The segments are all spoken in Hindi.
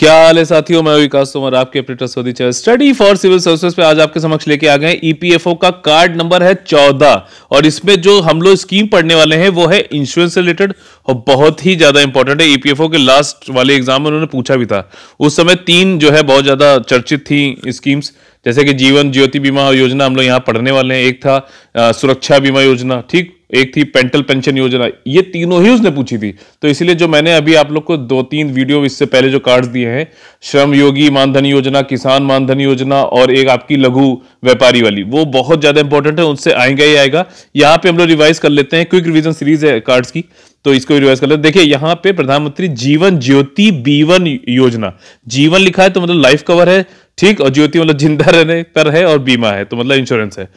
क्या हाल है साथियों मैं विकास तोमर आपके अपने स्टडी फॉर सिविल सर्विसेज पे आज आपके समक्ष लेके आ गए ईपीएफओ e का कार्ड नंबर है चौदह और इसमें जो हम लोग स्कीम पढ़ने वाले हैं वो है इंश्योरेंस रिलेटेड और बहुत ही ज्यादा इंपॉर्टेंट है ईपीएफओ e के लास्ट वाले एग्जाम में उन्होंने पूछा भी था उस समय तीन जो है बहुत ज्यादा चर्चित थी स्कीम्स जैसे कि जीवन ज्योति बीमा योजना हम लोग यहाँ पढ़ने वाले हैं एक था आ, सुरक्षा बीमा योजना ठीक एक थी पेंटल पेंशन योजना ये तीनों ही उसने पूछी थी तो इसलिए जो मैंने अभी आप लोग को दो तीन वीडियो इससे पहले जो कार्ड दिए हैं श्रम योगी मानधन योजना किसान मानधन योजना और एक आपकी लघु व्यापारी वाली वो बहुत ज़्यादा इंपॉर्टेंट है उनसे आएगा ही आएगा यहाँ पे हम लोग रिवाइज कर लेते हैं क्विक रिविजन सीरीज है कार्ड की तो इसको रिवाइज कर लेते देखिए यहाँ पे प्रधानमंत्री जीवन ज्योति बीवन योजना जीवन लिखा है तो मतलब लाइफ कवर है ठीक और ज्योति मतलब जिंदा रहने पर है और बीमा है तो मतलब इंश्योरेंस है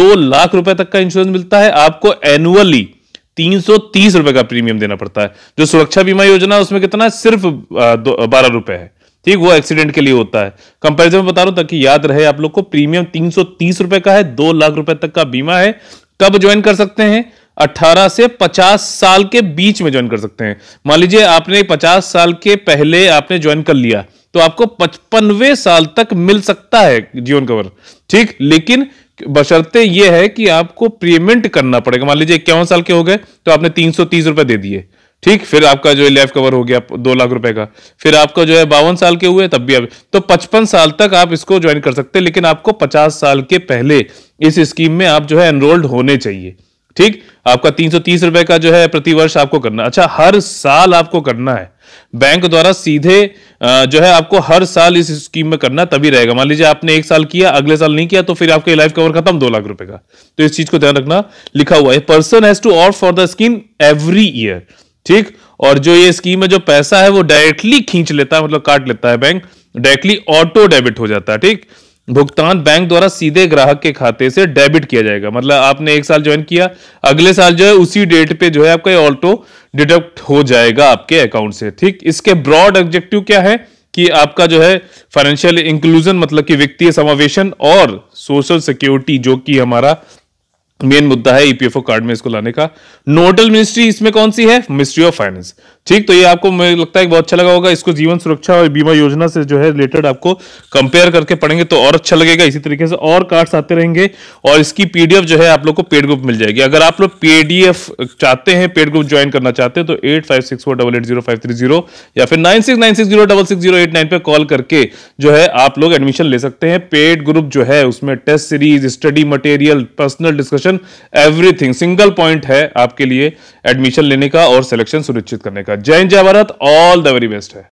दो लाख रुपए तक का इंश्योरेंस मिलता है आपको एनुअली तीन सौ तीस रुपए का प्रीमियम देना पड़ता है जो सुरक्षा बीमा योजना है उसमें कितना है सिर्फ बारह रुपए है ठीक वो एक्सीडेंट के लिए होता है कंपैरिजन में बता रहा हूं ताकि याद रहे आप लोग को प्रीमियम तीन सौ तीस रुपए का है दो लाख रुपए तक का बीमा है कब ज्वाइन कर सकते हैं 18 से 50 साल के बीच में ज्वाइन कर सकते हैं मान लीजिए आपने 50 साल के पहले आपने ज्वाइन कर लिया तो आपको पचपनवे साल तक मिल सकता है जीवन कवर ठीक लेकिन बशर्ते यह है कि आपको पेमेंट करना पड़ेगा मान लीजिए इक्यावन साल के हो गए तो आपने तीन सौ तीस रुपए दे दिए ठीक फिर आपका जो है लाइफ कवर हो गया दो लाख रुपए का फिर आपका जो है बावन साल के हुए तब भी अभी तो पचपन साल तक आप इसको ज्वाइन कर सकते हैं लेकिन आपको पचास साल के पहले इस स्कीम में आप जो है एनरोल्ड होने चाहिए ठीक आपका तीन सौ तीस रुपए का जो है प्रतिवर्ष आपको करना अच्छा हर साल आपको करना है बैंक द्वारा सीधे जो है आपको हर साल इस स्कीम में करना तभी रहेगा मान लीजिए आपने एक साल किया अगले साल नहीं किया तो फिर आपका लाइफ कवर खत्म दो लाख रुपए का तो इस चीज को ध्यान रखना लिखा हुआ है person has to off for the scheme every year ठीक और जो ये स्कीम है जो पैसा है वो डायरेक्टली खींच लेता है मतलब काट लेता है बैंक डायरेक्टली ऑटो डेबिट हो जाता है ठीक भुगतान बैंक द्वारा सीधे ग्राहक के खाते से डेबिट किया जाएगा मतलब आपने एक साल ज्वाइन किया अगले साल जो है उसी डेट पे जो है आपका ऑटो डिडक्ट हो जाएगा आपके अकाउंट से ठीक इसके ब्रॉड ऑब्जेक्टिव क्या है कि आपका जो है फाइनेंशियल इंक्लूजन मतलब कि वित्तीय समावेशन और सोशल सिक्योरिटी जो कि हमारा मेन मुद्दा है ईपीएफओ e कार्ड में इसको लाने का नोडल मिनिस्ट्री इसमें कौन सी है मिनिस्ट्री ऑफ फाइनेंस ठीक तो ये आपको मुझे लगता है बहुत अच्छा लगा होगा इसको जीवन सुरक्षा और बीमा योजना से जो है रिलेटेड आपको कंपेयर करके पढ़ेंगे तो और अच्छा लगेगा इसी तरीके से और कार्ड्स आते रहेंगे और इसकी पीडीएफ जो है आप लोग को पेड ग्रुप मिल जाएगी अगर आप लोग पीडीएफ चाहते हैं पेड ग्रुप ज्वाइन करना चाहते हैं तो eight five six four double eight zero five three zero या फिर nine six nine six zero double six zero eight nine पर कॉल करके जो है आप लोग एडमिशन ले सकते हैं पेड ग्रुप जो है उसमें test series study material personal discussion selection everything single point है आपके लिए एडमिशन लेने का और सिलेक्शन सुनिश्चित करने का जय हिंद जय Bharat all the very best है